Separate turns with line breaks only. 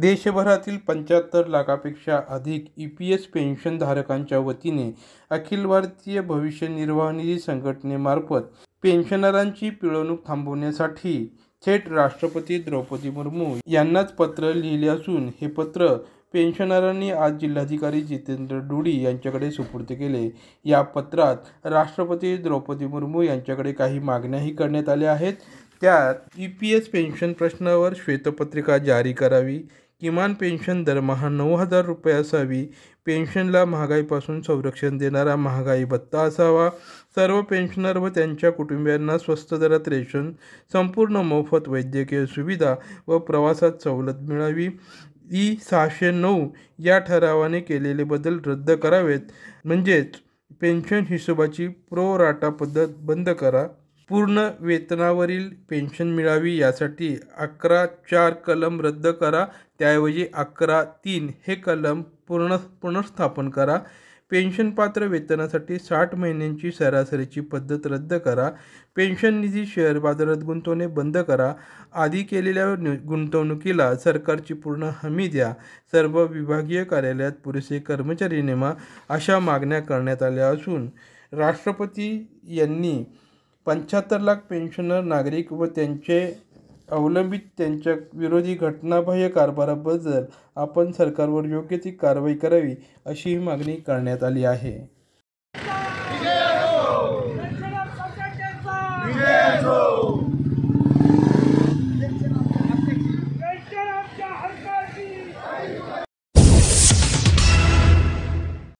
देशभरातील पंच्याहत्तर लाखापेक्षा अधिक ई पी एस पेन्शनधारकांच्या वतीने अखिल भारतीय भविष्य निर्वाह निधी संघटनेमार्फत पेन्शनरांची पिळवणूक थांबवण्यासाठी थेट राष्ट्रपती द्रौपदी मुर्मू यांनाच पत्र लिहिले असून हे पत्र पेन्शनरांनी आज जिल्हाधिकारी जितेंद्र डुडी यांच्याकडे सुपूर्द केले या पत्रात राष्ट्रपती द्रौपदी मुर्मू यांच्याकडे काही मागण्याही करण्यात आल्या आहेत त्यात ई पी एस पेन्शन प्रश्नावर श्वेतपत्रिका जारी करावी किमान पेन्शन दरमहा नऊ हजार रुपये असावी पेन्शनला महागाईपासून संरक्षण देणारा महागाई भत्ता असावा सर्व पेन्शनर व त्यांच्या कुटुंबियांना स्वस्त दरात रेशन संपूर्ण मोफत वैद्यकीय सुविधा व प्रवासात सवलत मिळावी ई सहाशे नऊ या ठरावाने केलेले बदल रद्द करावेत म्हणजेच पेन्शन हिशोबाची प्रोराटा पद्धत बंद करा पूर्ण वेतनावरील पेन्शन मिळावी यासाठी अकरा चार कलम रद्द करा त्याऐवजी अकरा तीन हे कलम पूर्ण पुनर्स्थापन करा पेन्शनपात्र वेतनासाठी साठ महिन्यांची सरासरीची पद्धत रद्द करा पेन्शन निधी शेअर बाजारात गुंतवणे बंद करा आधी केलेल्या गुंतवणुकीला सरकारची पूर्ण हमी द्या सर्व विभागीय कार्यालयात पुरेसे कर्मचारी नेमा अशा मागण्या करण्यात आल्या असून राष्ट्रपती यांनी पंच्याहत्तर लाख पेन्शनर नागरिक व त्यांचे अवलंबित त्यांच्या विरोधी घटनाबाह्य कारभाराबद्दल आपण सरकारवर योग्य ती कारवाई करावी अशीही मागणी करण्यात आली आहे